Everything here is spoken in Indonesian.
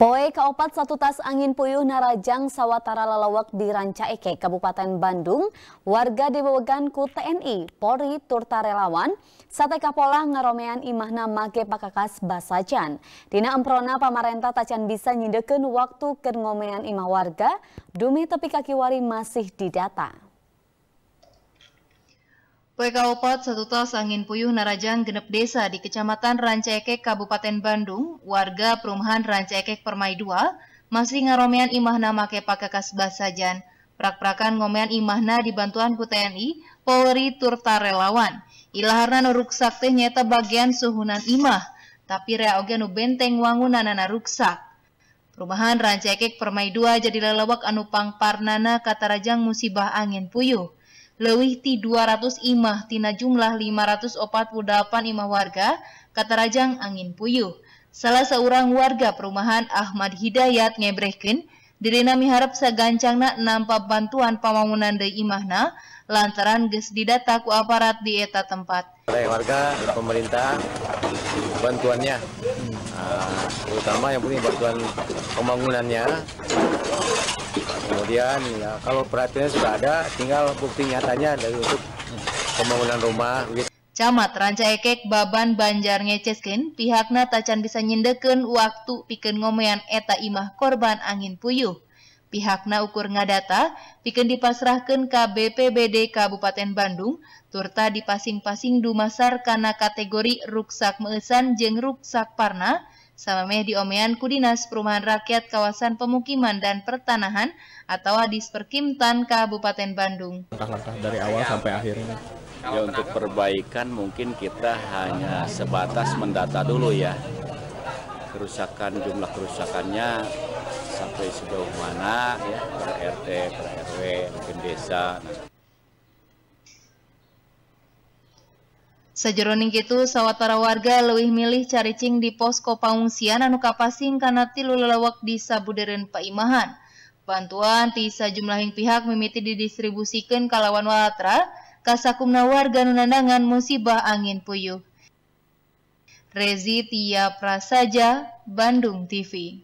Poe keopat satu tas angin puyuh Narajang Sawatara Lalawak di Eke, Kabupaten Bandung, warga di ku TNI, Polri, Turta Relawan, Sate Kapola ngaromean imahna make pakakas basajan. Dina emprona pamarenta tacan bisa nyindeken waktu kengomean imah warga, dumi tepi kakiwari masih didata pko Opat satu tas angin puyuh Narajang genep desa di Kecamatan Rancaekek, Kabupaten Bandung, warga perumahan Rancaekek Permai 2, masih ngaromean imahna make pakakas basajan. Prak-prakan ngomean imahna dibantuan ku TNI, Polri, turta relawan. Ilaharna nuruksak teh nyata bagian suhunan imah, tapi reaoge nu benteng wangunanana ruksak. Perumahan Rancaekek Permai 2 jadi lelawak anu pangparnana katarajang musibah angin puyuh lebih ti 200 imah tina jumlah 548 imah warga katarajang angin puyuh. Salah seorang warga perumahan Ahmad Hidayat ngebrehkeun Dirina miharap nak nampak bantuan pembangunan dari imahna lantaran ges didata ku aparat di eta tempat. warga pemerintah bantuannya uh, terutama yang punya bantuan pembangunannya kemudian ya kalau perhatiannya sudah ada tinggal bukti nyatanya dari untuk pembangunan rumah Camat Rancaekek Baban Banjar ngeceskin, pihakna tacan bisa nyindeken waktu piken ngomean eta imah korban angin puyuh. Pihakna ukur ngadata, piken dipasrahkan ke BPBD Kabupaten Bandung, turta dipasing-pasing dumasar karena kategori ruksak meesan jeng ruksak parna, sama meh diomean kudinas Perumahan Rakyat Kawasan Pemukiman dan Pertanahan atau Adis Perkimtan Kabupaten Bandung. Langkah-langkah dari awal sampai akhirnya Ya untuk perbaikan mungkin kita hanya sebatas mendata dulu ya. Kerusakan jumlah kerusakannya sampai sejauh mana ya per RT, per RW, mungkin desa. Nah. Sajeroning itu sawatara warga lebih milih caricing di posko pengungsian anu kapasing karena tilu lelawak di Sabuderen Paimahan. Bantuan jumlah yang pihak mimiti didistribusikan kalawan walatra kasakumna warga nunandangan musibah angin puyuh. Rezi Tia Prasaja, Bandung TV